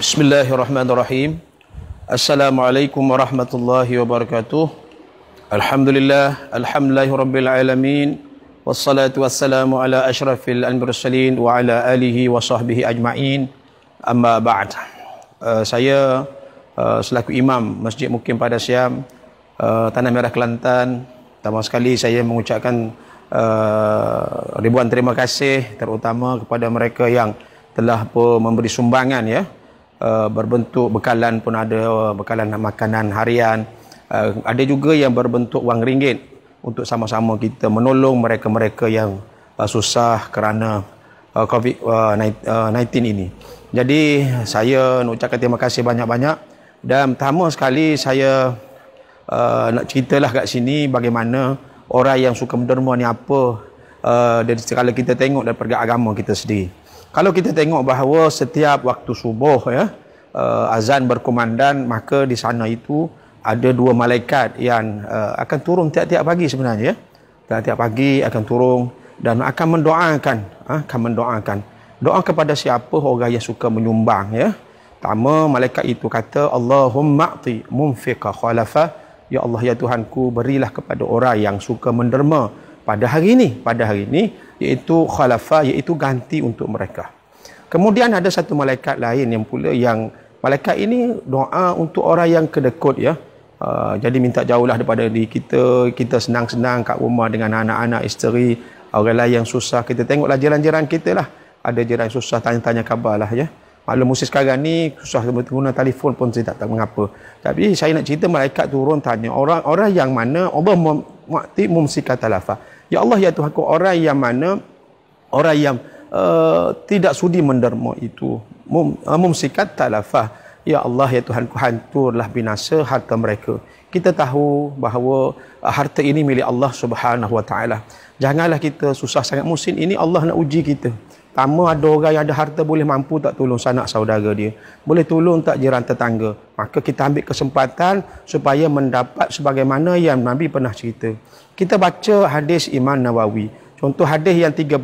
Bismillahirrahmanirrahim. Assalamualaikum warahmatullahi wabarakatuh. Alhamdulillah, alhamdulillahirabbil alamin wassalatu wassalamu ala asyrafil anbiya'is wa ala alihi wa sahbihi ajmain. Amma ba'd. Uh, saya uh, selaku imam Masjid Mukim pada Siam, uh, Tanah Merah Kelantan, pertama sekali saya mengucapkan uh, ribuan terima kasih terutama kepada mereka yang telah memberi sumbangan ya Uh, berbentuk bekalan pun ada bekalan makanan harian uh, ada juga yang berbentuk wang ringgit untuk sama-sama kita menolong mereka-mereka yang uh, susah kerana uh, COVID-19 uh, uh ini jadi saya nak ucapkan terima kasih banyak-banyak dan pertama sekali saya uh, nak ceritalah kat sini bagaimana orang yang suka menderma ni apa uh, dari segala kita tengok daripada agama kita sendiri kalau kita tengok bahawa setiap waktu subuh ya uh, azan berkumandan maka di sana itu ada dua malaikat yang uh, akan turun tiap-tiap pagi sebenarnya ya tiap-tiap pagi akan turun dan akan mendoakan uh, akan mendoakan doa kepada siapa orang yang suka menyumbang ya pertama malaikat itu kata Allahumma ati munfiqa khalafa ya Allah ya Tuhanku berilah kepada orang yang suka menderma pada hari ini pada hari ini iaitu khalafah iaitu ganti untuk mereka kemudian ada satu malaikat lain yang pula yang malaikat ini doa untuk orang yang kedekut ya Uh, jadi minta jauhlah daripada diri kita kita senang-senang kat rumah dengan anak-anak isteri orang lain yang susah kita tengoklah jiran-jiran kita lah ada jiran yang susah tanya-tanya khabar lah ya maklum musim sekarang ni susah guna telefon pun saya tak tahu mengapa tapi saya nak cerita malaikat turun tanya orang orang yang mana Allah mu'ti mumsika talafah Ya Allah ya Tuhanku orang yang mana orang yang uh, tidak sudi menderma itu memumsikat eh, talafah ya Allah ya Tuhanku hanturlah binasa harta mereka. Kita tahu bahawa eh, harta ini milik Allah Subhanahu Wa Taala. Janganlah kita susah sangat musim ini Allah nak uji kita. Pertama ada orang yang ada harta boleh mampu tak tolong sanak saudara dia. Boleh tolong tak jiran tetangga. Maka kita ambil kesempatan supaya mendapat sebagaimana yang Nabi pernah cerita. Kita baca hadis Imam Nawawi. Contoh hadis yang 36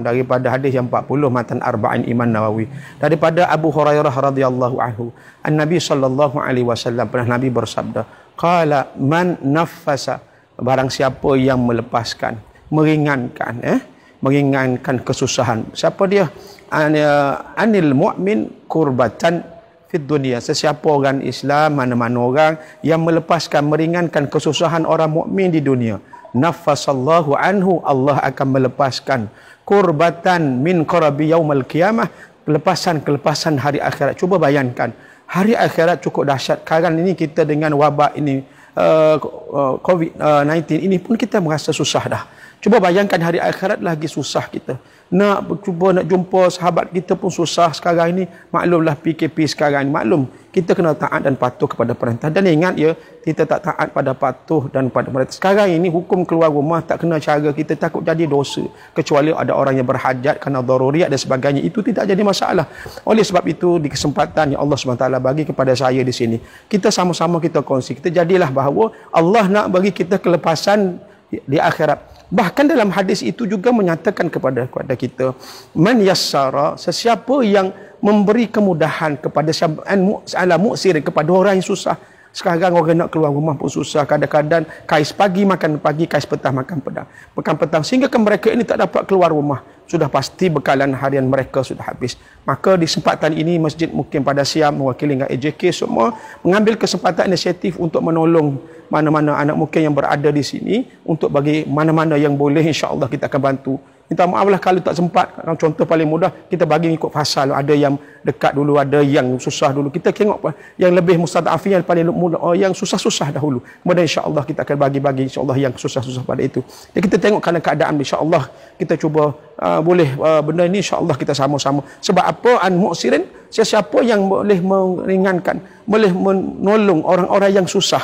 daripada hadis yang 40 matan Arba'in Imam Nawawi. Daripada Abu Hurairah radhiyallahu anhu. An-Nabi sallallahu alaihi wasallam pernah Nabi bersabda, "Qala man naffasa barang siapa yang melepaskan, meringankan eh meringankan kesusahan. Siapa dia? Eh, Anil mu'min kurbatan fid dunia. Sesiapa orang Islam, mana-mana orang yang melepaskan, meringankan kesusahan orang mukmin di dunia. Nafasallahu anhu, Allah akan melepaskan kurbatan min korabi yaumal qiyamah. Kelepasan-kelepasan hari akhirat. Cuba bayangkan. Hari akhirat cukup dahsyat. Sekarang ini kita dengan wabak ini, uh, eh, eh, COVID-19 ini pun kita merasa susah dah. Cuba bayangkan hari akhirat lagi susah kita. Nak cuba nak jumpa sahabat kita pun susah sekarang ini. Maklumlah PKP sekarang ini. Maklum, kita kena taat dan patuh kepada perintah. Dan ingat ya, kita tak taat pada patuh dan pada perintah. Sekarang ini hukum keluar rumah tak kena cara kita takut jadi dosa. Kecuali ada orang yang berhajat kerana daruriat dan sebagainya. Itu tidak jadi masalah. Oleh sebab itu, di kesempatan yang Allah SWT bagi kepada saya di sini. Kita sama-sama kita kongsi. Kita jadilah bahawa Allah nak bagi kita kelepasan di akhirat. Bahkan dalam hadis itu juga menyatakan kepada kepada kita man yassara sesiapa yang memberi kemudahan kepada syab'an mu'sala mu'sir kepada orang yang susah sekarang orang nak keluar rumah pun susah. Kadang-kadang kais pagi makan pagi, kais petang makan petang. Makan petang sehingga ke mereka ini tak dapat keluar rumah. Sudah pasti bekalan harian mereka sudah habis. Maka di kesempatan ini masjid mungkin pada siam mewakili dengan AJK semua mengambil kesempatan inisiatif untuk menolong mana-mana anak mungkin yang berada di sini untuk bagi mana-mana yang boleh insya-Allah kita akan bantu. Minta maaflah kalau tak sempat. Contoh paling mudah, kita bagi ikut fasa. Ada yang dekat dulu, ada yang susah dulu. Kita tengok yang lebih mustadafi, yang paling mudah, oh, yang susah-susah dahulu. Kemudian insyaAllah kita akan bagi-bagi insyaAllah yang susah-susah pada itu. Jadi kita tengok kerana keadaan insyaAllah kita cuba uh, boleh uh, benda ini insyaAllah kita sama-sama. Sebab apa an muksirin, Siapa yang boleh meringankan, boleh menolong orang-orang yang susah.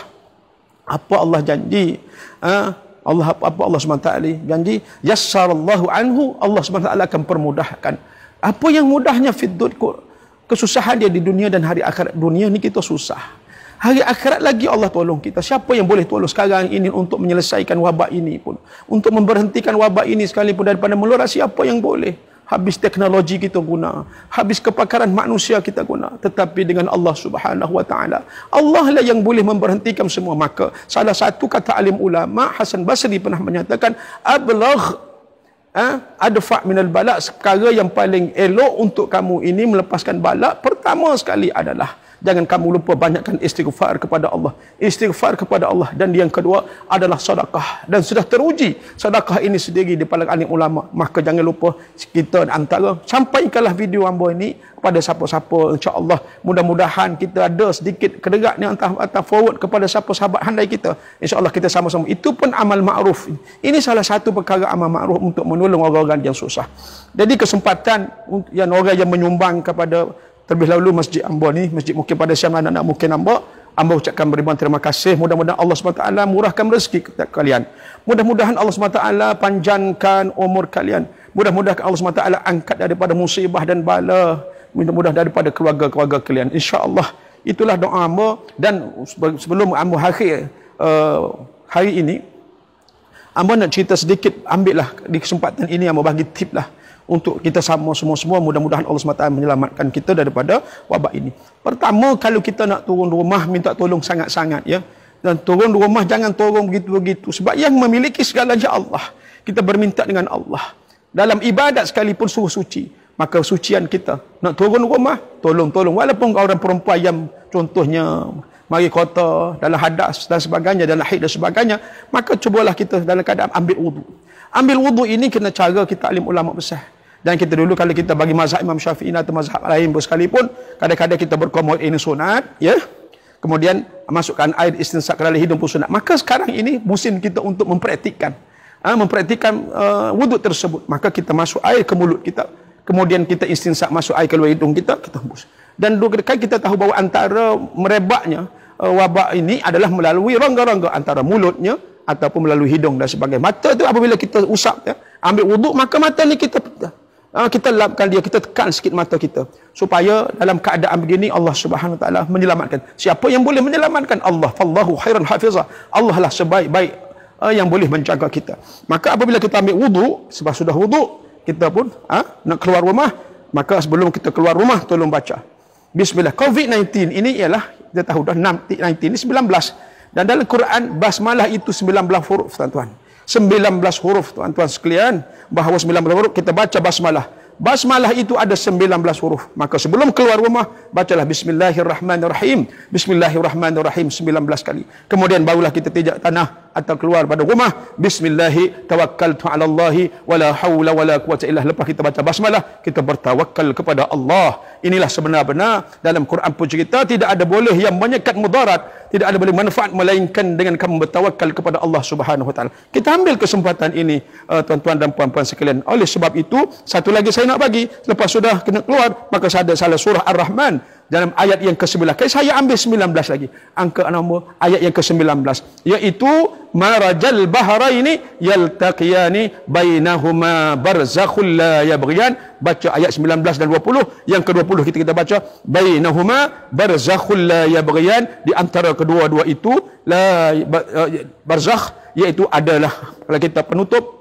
Apa Allah janji? Uh, Allah apa Allah SWT janji yassarallahu anhu Allah SWT akan permudahkan apa yang mudahnya fiddun kesusahan dia di dunia dan hari akhirat dunia ni kita susah hari akhirat lagi Allah tolong kita siapa yang boleh tolong sekarang ini untuk menyelesaikan wabak ini pun untuk memberhentikan wabak ini sekalipun daripada melora siapa yang boleh habis teknologi kita guna, habis kepakaran manusia kita guna, tetapi dengan Allah Subhanahu wa taala. Allah lah yang boleh memberhentikan semua maka. Salah satu kata alim ulama Hasan Basri pernah menyatakan ablagh eh, ha, adfa' minal balak perkara yang paling elok untuk kamu ini melepaskan balak pertama sekali adalah Jangan kamu lupa banyakkan istighfar kepada Allah. Istighfar kepada Allah. Dan yang kedua adalah sadaqah. Dan sudah teruji sadaqah ini sendiri di palang alim ulama. Maka jangan lupa kita antara sampaikanlah video Amboi ini kepada siapa-siapa. InsyaAllah mudah-mudahan kita ada sedikit kedegak yang antara, antara forward kepada siapa sahabat handai kita. InsyaAllah kita sama-sama. Itu pun amal ma'ruf. Ini salah satu perkara amal ma'ruf untuk menolong orang-orang yang susah. Jadi kesempatan yang orang yang menyumbang kepada terlebih lalu Masjid Ambo ni, Masjid mungkin pada Syam anak-anak mungkin nampak, Ambo ucapkan beribuan terima kasih. Mudah-mudahan Allah SWT murahkan rezeki kalian. Mudah-mudahan Allah SWT panjangkan umur kalian. Mudah-mudahan Allah SWT angkat daripada musibah dan bala. Mudah-mudahan daripada keluarga-keluarga kalian. Insya Allah Itulah doa Ambo. Dan sebelum Ambo akhir uh, hari ini, Ambo nak cerita sedikit. Ambillah di kesempatan ini Ambo bagi tip lah untuk kita sama semua-semua mudah-mudahan Allah SWT menyelamatkan kita daripada wabak ini. Pertama kalau kita nak turun rumah minta tolong sangat-sangat ya. Dan turun rumah jangan turun begitu-begitu sebab yang memiliki segala segalanya Allah. Kita berminta dengan Allah. Dalam ibadat sekalipun suruh suci. Maka sucian kita nak turun rumah tolong-tolong walaupun kau orang perempuan yang contohnya mari kota dalam hadas dan sebagainya dalam haid dan sebagainya maka cubalah kita dalam keadaan ambil wudu. Ambil wudu ini kena cara kita alim ulama besar. Dan kita dulu kalau kita bagi mazhab Imam Syafi'i atau mazhab lain pun sekalipun, kadang-kadang kita berkomod ini sunat, ya. Kemudian masukkan air istinsak ke dalam hidung pun sunat. Maka sekarang ini musim kita untuk mempraktikkan. Ha, mempraktikkan uh, wuduk tersebut. Maka kita masuk air ke mulut kita. Kemudian kita istinsak masuk air keluar hidung kita, kita hembus. Dan dua kedekat kita tahu bahawa antara merebaknya uh, wabak ini adalah melalui rangga-rangga antara mulutnya ataupun melalui hidung dan sebagainya. Mata itu apabila kita usap, ya, ambil wuduk, maka mata ni kita pecah kita lapkan dia, kita tekan sikit mata kita supaya dalam keadaan begini Allah Subhanahu taala menyelamatkan. Siapa yang boleh menyelamatkan Allah, fallahu khairan hafiza. Allah lah sebaik-baik uh, yang boleh menjaga kita. Maka apabila kita ambil wudu, sebab sudah wudu, kita pun uh, nak keluar rumah, maka sebelum kita keluar rumah tolong baca. Bismillah. COVID-19 ini ialah kita tahu dah 19 ini 19 dan dalam Quran basmalah itu 19 huruf tuan-tuan. 19 huruf tuan-tuan sekalian bahawa 19 huruf kita baca basmalah basmalah itu ada 19 huruf maka sebelum keluar rumah bacalah bismillahirrahmanirrahim bismillahirrahmanirrahim 19 kali kemudian barulah kita tijak tanah atau keluar pada rumah bismillah tawakkaltu ala Allah. wala haula wala quwata illa lepas kita baca basmalah kita bertawakal kepada Allah inilah sebenar-benar dalam Quran pun cerita tidak ada boleh yang menyekat mudarat tidak ada boleh manfaat melainkan dengan kamu bertawakal kepada Allah Subhanahu wa taala kita ambil kesempatan ini uh, tuan-tuan dan puan-puan sekalian oleh sebab itu satu lagi saya nak bagi Lepas sudah kena keluar maka saya ada salah surah ar-rahman dalam ayat yang ke-19. Saya ambil 19 lagi. Angka nombor ayat yang ke-19. Iaitu, Marajal baharaini yaltaqiyani bainahuma barzakhul la yabghiyan. Baca ayat 19 dan 20. Yang ke-20 kita kita baca. Bainahuma barzakhul la yabghiyan. Di antara kedua-dua itu, la, eh, barzakh iaitu adalah. Kalau kita penutup,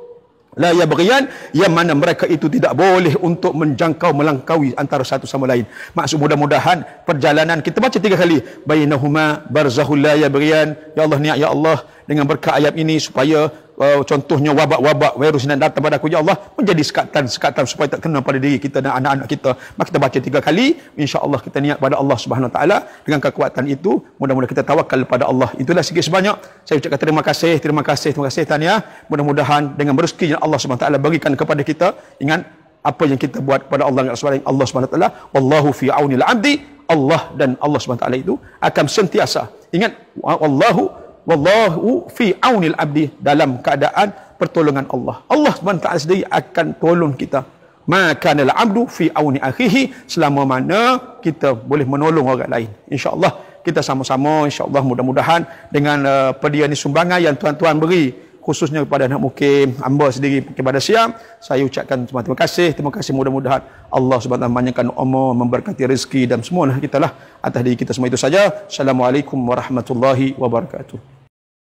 La ya bagian, yang mana mereka itu tidak boleh untuk menjangkau melangkaui antara satu sama lain. Maksud mudah-mudahan perjalanan kita baca tiga kali. Bayinahuma barzahul la ya bagian, Ya Allah niat ya Allah dengan berkat ayat ini supaya uh, contohnya wabak-wabak virus yang datang pada aku ya Allah menjadi sekatan-sekatan supaya tak kena pada diri kita dan anak-anak kita maka kita baca tiga kali insya-Allah kita niat pada Allah Subhanahu Wa taala dengan kekuatan itu mudah-mudahan kita tawakal pada Allah itulah sikit sebanyak saya ucapkan terima kasih terima kasih terima kasih tanya mudah-mudahan dengan rezeki yang Allah Subhanahu Wa taala berikan kepada kita ingat apa yang kita buat kepada Allah yang dan Allah Subhanahu Wa taala wallahu fi auni al-abdi Allah dan Allah Subhanahu Wa taala itu akan sentiasa ingat wallahu Wallahu fi awnil abdi dalam keadaan pertolongan Allah. Allah SWT sendiri akan tolong kita. Maka nal abdu fi awni akhihi selama mana kita boleh menolong orang lain. Insya Allah kita sama-sama Insya Allah mudah-mudahan dengan uh, pedia ni sumbangan yang tuan-tuan beri khususnya kepada anak mukim hamba sendiri kepada siam saya ucapkan semua terima kasih terima kasih mudah-mudahan Allah SWT banyakkan umur memberkati rezeki dan semua lah kita lah atas diri kita semua itu saja assalamualaikum warahmatullahi wabarakatuh